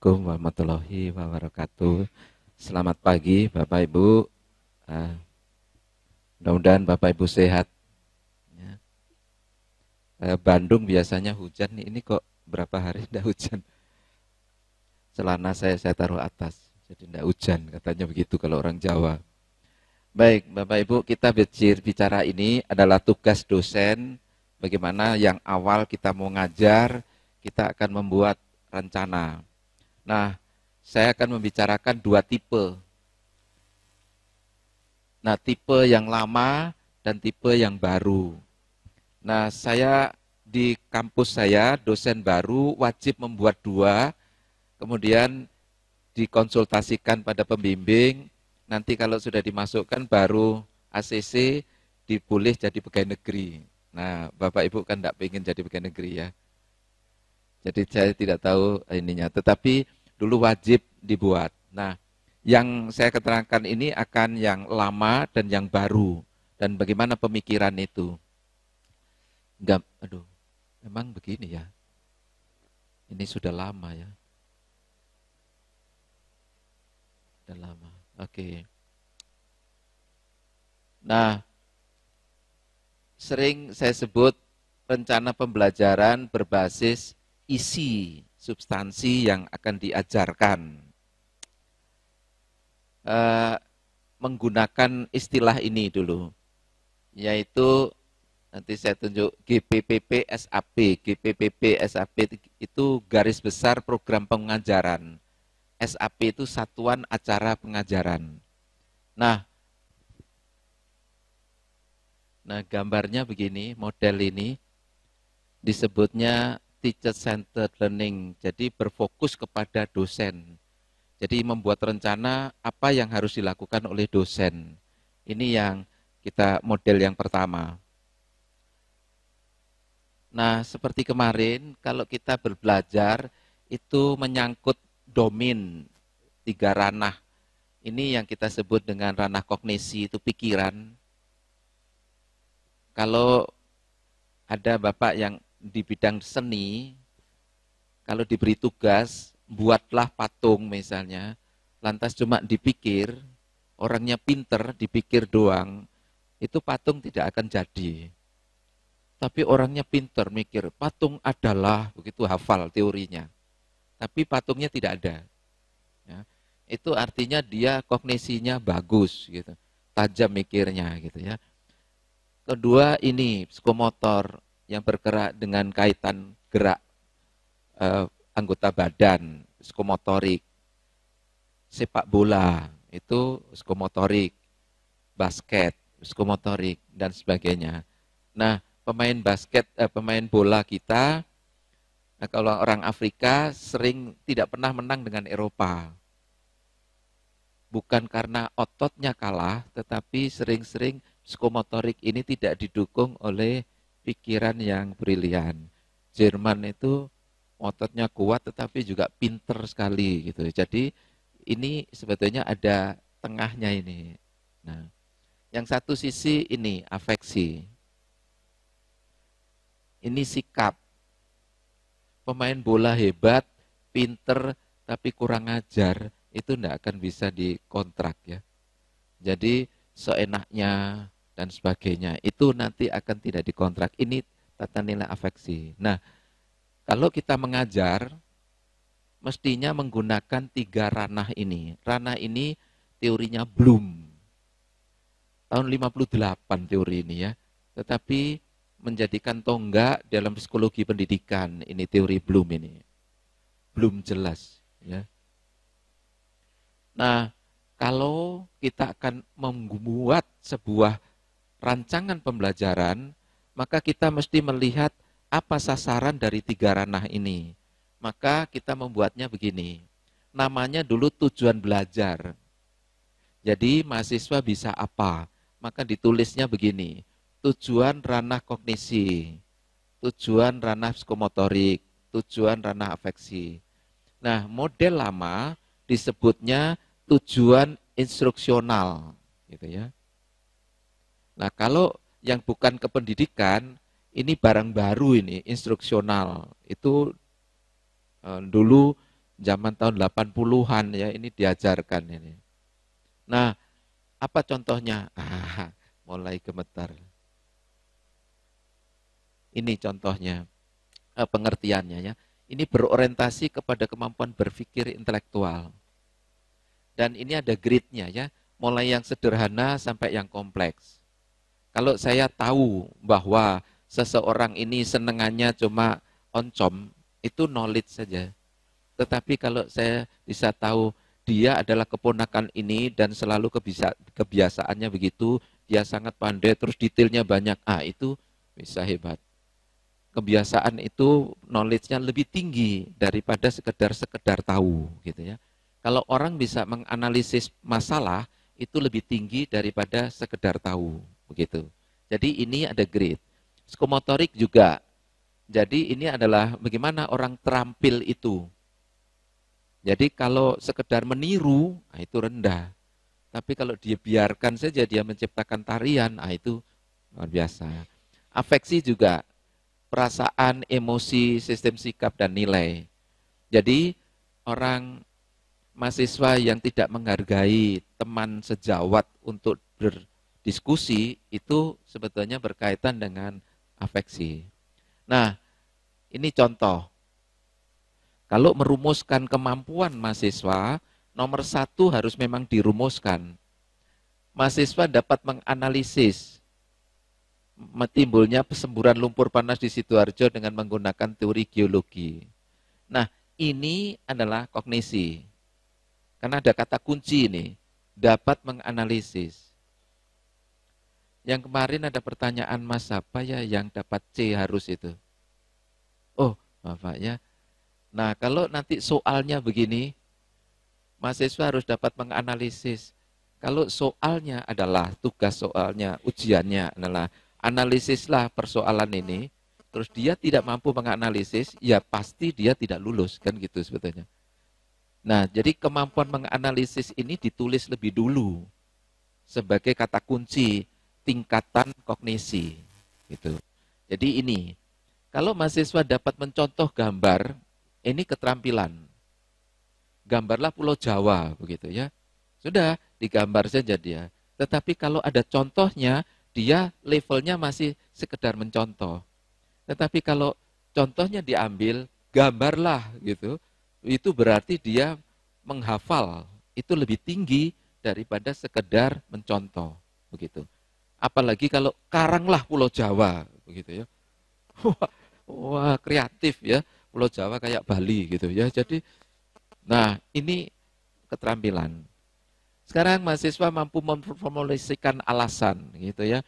Assalamualaikum warahmatullahi wabarakatuh. Selamat pagi Bapak Ibu. Ah, mudah-mudahan Bapak Ibu sehat. Ya. Eh, Bandung biasanya hujan nih. ini kok berapa hari tidak hujan. Celana saya saya taruh atas, jadi tidak hujan katanya begitu kalau orang Jawa. Baik Bapak Ibu kita bicara ini adalah tugas dosen bagaimana yang awal kita mau ngajar kita akan membuat rencana. Nah, saya akan membicarakan dua tipe. Nah, tipe yang lama dan tipe yang baru. Nah, saya di kampus saya, dosen baru wajib membuat dua, kemudian dikonsultasikan pada pembimbing, nanti kalau sudah dimasukkan baru ACC, dipulih jadi pegawai negeri. Nah, Bapak Ibu kan tidak ingin jadi pegawai negeri ya. Jadi saya tidak tahu ininya, tetapi dulu wajib dibuat. Nah, yang saya keterangkan ini akan yang lama dan yang baru dan bagaimana pemikiran itu. Enggak, aduh, memang begini ya. Ini sudah lama ya. Sudah lama. Oke. Nah, sering saya sebut rencana pembelajaran berbasis isi substansi yang akan diajarkan. E, menggunakan istilah ini dulu, yaitu nanti saya tunjuk GPPP SAP. GPPP SAP itu garis besar program pengajaran. SAP itu satuan acara pengajaran. Nah, nah gambarnya begini, model ini disebutnya teacher-centered learning, jadi berfokus kepada dosen. Jadi membuat rencana apa yang harus dilakukan oleh dosen. Ini yang kita model yang pertama. Nah, seperti kemarin, kalau kita berbelajar itu menyangkut domain tiga ranah. Ini yang kita sebut dengan ranah kognisi, itu pikiran. Kalau ada bapak yang di bidang seni, kalau diberi tugas, buatlah patung misalnya, lantas cuma dipikir, orangnya pinter, dipikir doang, itu patung tidak akan jadi. Tapi orangnya pinter, mikir, patung adalah, begitu hafal teorinya. Tapi patungnya tidak ada. Ya, itu artinya dia kognisinya bagus, gitu, tajam mikirnya. gitu ya. Kedua ini, psikomotor, yang bergerak dengan kaitan gerak eh, anggota badan, skomotorik sepak bola itu skomotorik basket, skomotorik dan sebagainya. Nah, pemain basket eh, pemain bola kita nah, kalau orang Afrika sering tidak pernah menang dengan Eropa. Bukan karena ototnya kalah, tetapi sering-sering skomotorik ini tidak didukung oleh pikiran yang brilian. Jerman itu ototnya kuat tetapi juga pinter sekali gitu. Jadi ini sebetulnya ada tengahnya ini. Nah, yang satu sisi ini afeksi. Ini sikap. Pemain bola hebat, pinter tapi kurang ajar itu tidak akan bisa dikontrak ya. Jadi seenaknya dan sebagainya. Itu nanti akan tidak dikontrak. Ini tata nilai afeksi. Nah, kalau kita mengajar, mestinya menggunakan tiga ranah ini. Ranah ini teorinya Bloom. Tahun 58 teori ini ya. Tetapi menjadikan tonggak dalam psikologi pendidikan. Ini teori Bloom ini. Belum jelas. Ya. Nah, kalau kita akan membuat sebuah rancangan pembelajaran, maka kita mesti melihat apa sasaran dari tiga ranah ini. Maka kita membuatnya begini. Namanya dulu tujuan belajar. Jadi mahasiswa bisa apa? Maka ditulisnya begini. Tujuan ranah kognisi, tujuan ranah psikomotorik, tujuan ranah afeksi. Nah, model lama disebutnya tujuan instruksional, gitu ya. Nah, kalau yang bukan kependidikan, ini barang baru ini, instruksional. Itu eh, dulu zaman tahun 80-an ya, ini diajarkan ini. Nah, apa contohnya? Ah, mulai gemetar. Ini contohnya, eh, pengertiannya ya. Ini berorientasi kepada kemampuan berpikir intelektual. Dan ini ada gridnya ya, mulai yang sederhana sampai yang kompleks kalau saya tahu bahwa seseorang ini senengannya cuma oncom, itu knowledge saja. Tetapi kalau saya bisa tahu dia adalah keponakan ini dan selalu kebisa, kebiasaannya begitu, dia sangat pandai, terus detailnya banyak, ah itu bisa hebat. Kebiasaan itu knowledge-nya lebih tinggi daripada sekedar-sekedar tahu gitu ya. Kalau orang bisa menganalisis masalah, itu lebih tinggi daripada sekedar tahu begitu. Jadi ini ada grade. Skomotorik juga. Jadi ini adalah bagaimana orang terampil itu. Jadi kalau sekedar meniru, nah itu rendah. Tapi kalau dia biarkan saja dia menciptakan tarian, nah itu luar biasa. Afeksi juga, perasaan, emosi, sistem sikap, dan nilai. Jadi orang mahasiswa yang tidak menghargai teman sejawat untuk ber, diskusi itu sebetulnya berkaitan dengan afeksi. Nah, ini contoh. Kalau merumuskan kemampuan mahasiswa, nomor satu harus memang dirumuskan. Mahasiswa dapat menganalisis timbulnya pesemburan lumpur panas di Sidoarjo dengan menggunakan teori geologi. Nah, ini adalah kognisi. Karena ada kata kunci ini, dapat menganalisis yang kemarin ada pertanyaan Mas apa ya yang dapat C harus itu? Oh, Bapak ya. Nah, kalau nanti soalnya begini, mahasiswa harus dapat menganalisis. Kalau soalnya adalah tugas soalnya, ujiannya adalah analisislah persoalan ini, terus dia tidak mampu menganalisis, ya pasti dia tidak lulus kan gitu sebetulnya. Nah, jadi kemampuan menganalisis ini ditulis lebih dulu sebagai kata kunci tingkatan kognisi gitu. Jadi ini kalau mahasiswa dapat mencontoh gambar, ini keterampilan. Gambarlah Pulau Jawa begitu ya. Sudah digambar saja dia. Tetapi kalau ada contohnya, dia levelnya masih sekedar mencontoh. Tetapi kalau contohnya diambil, gambarlah gitu. Itu berarti dia menghafal. Itu lebih tinggi daripada sekedar mencontoh begitu. Apalagi kalau karanglah Pulau Jawa, begitu ya. Wah, wah kreatif ya, Pulau Jawa kayak Bali gitu ya. Jadi, nah ini keterampilan. Sekarang mahasiswa mampu memformulasikan alasan gitu ya.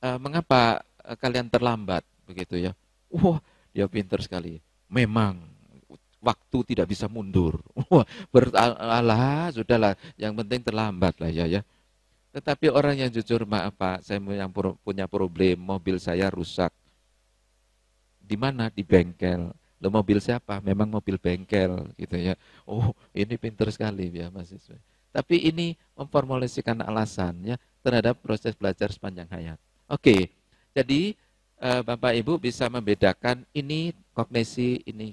E, mengapa e, kalian terlambat begitu ya? Wah, dia pinter sekali. Memang waktu tidak bisa mundur. Wah, beralah sudahlah, yang penting terlambat lah ya ya. Tetapi orang yang jujur, maaf Pak, saya yang punya problem, mobil saya rusak. Di mana? Di bengkel. Lo mobil siapa? Memang mobil bengkel gitu ya. Oh, ini pinter sekali ya mahasiswa. Tapi ini memformulasikan alasannya terhadap proses belajar sepanjang hayat. Oke, jadi eh, Bapak Ibu bisa membedakan ini kognisi, ini.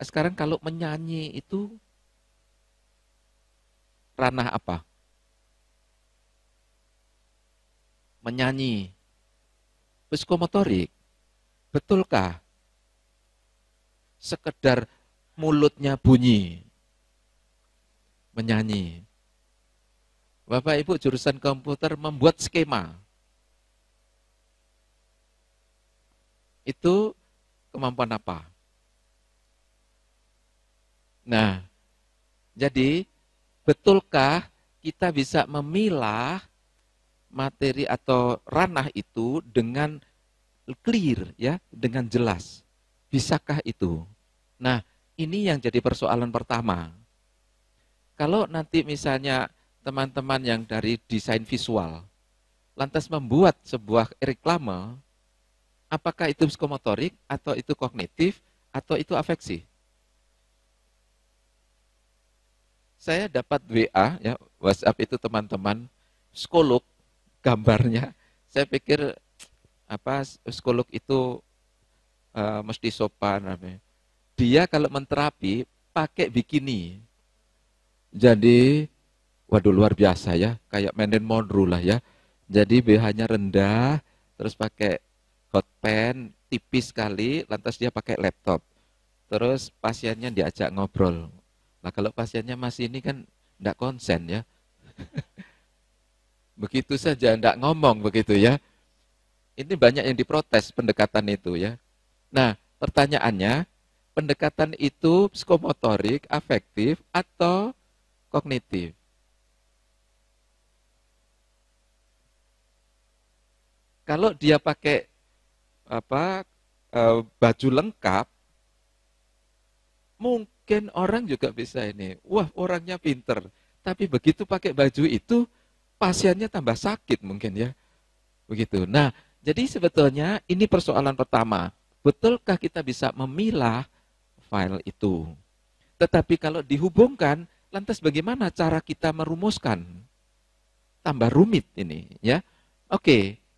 Sekarang kalau menyanyi itu ranah apa? menyanyi, psikomotorik. Betulkah? Sekedar mulutnya bunyi, menyanyi. Bapak Ibu jurusan komputer membuat skema. Itu kemampuan apa? Nah, jadi betulkah kita bisa memilah materi atau ranah itu dengan clear ya, dengan jelas. Bisakah itu? Nah, ini yang jadi persoalan pertama. Kalau nanti misalnya teman-teman yang dari desain visual lantas membuat sebuah reklame, apakah itu psikomotorik atau itu kognitif atau itu afeksi? Saya dapat WA ya, WhatsApp itu teman-teman psikolog gambarnya saya pikir apa psikolog itu uh, mesti sopan namanya. dia kalau menterapi pakai bikini jadi waduh luar biasa ya kayak menen Monroe lah ya jadi BH-nya rendah terus pakai hot pen tipis sekali lantas dia pakai laptop terus pasiennya diajak ngobrol nah kalau pasiennya masih ini kan tidak konsen ya begitu saja, tidak ngomong begitu ya. Ini banyak yang diprotes pendekatan itu ya. Nah, pertanyaannya, pendekatan itu psikomotorik, afektif, atau kognitif? Kalau dia pakai apa eh, baju lengkap, mungkin orang juga bisa ini. Wah, orangnya pinter. Tapi begitu pakai baju itu, pasiennya tambah sakit mungkin ya. Begitu. Nah, jadi sebetulnya ini persoalan pertama. Betulkah kita bisa memilah file itu? Tetapi kalau dihubungkan, lantas bagaimana cara kita merumuskan? Tambah rumit ini, ya. Oke,